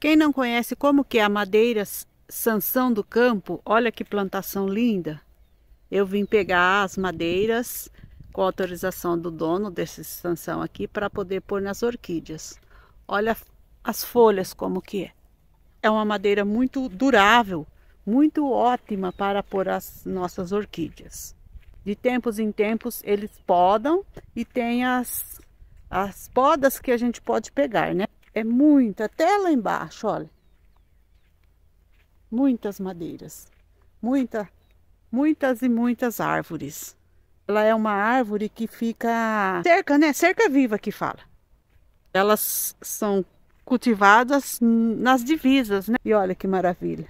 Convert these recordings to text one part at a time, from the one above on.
quem não conhece como que é a madeira Sanção do Campo, olha que plantação linda. Eu vim pegar as madeiras com autorização do dono desse sanção aqui para poder pôr nas orquídeas. Olha as folhas como que é. É uma madeira muito durável, muito ótima para pôr as nossas orquídeas. De tempos em tempos eles podam e tem as, as podas que a gente pode pegar, né? É muito, até lá embaixo, olha. Muitas madeiras. Muita, muitas e muitas árvores. Ela é uma árvore que fica cerca, né? Cerca viva que fala. Elas são cultivadas nas divisas, né? E olha que maravilha.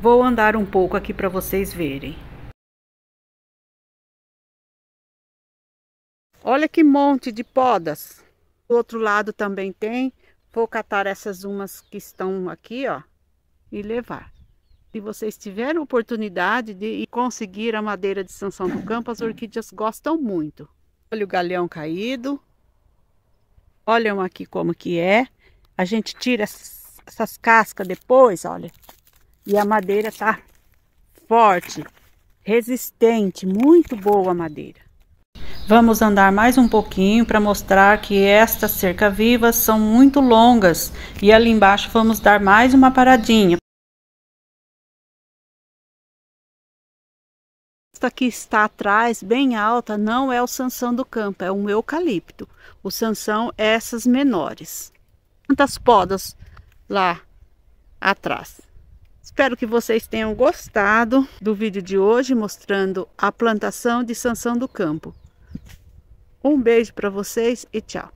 Vou andar um pouco aqui para vocês verem. Olha que monte de podas. Do outro lado também tem. Vou catar essas umas que estão aqui, ó, e levar. Se vocês tiverem oportunidade de conseguir a madeira de Sansão do Campo, as orquídeas gostam muito. Olha o galhão caído. Olham aqui como que é. A gente tira essas, essas cascas depois, olha. E a madeira tá forte, resistente, muito boa a madeira. Vamos andar mais um pouquinho para mostrar que estas cerca-vivas são muito longas e ali embaixo vamos dar mais uma paradinha. Esta que está atrás, bem alta, não é o sanção do campo, é um eucalipto. O sanção é essas menores. Quantas podas lá atrás. Espero que vocês tenham gostado do vídeo de hoje mostrando a plantação de sanção do campo. Um beijo para vocês e tchau.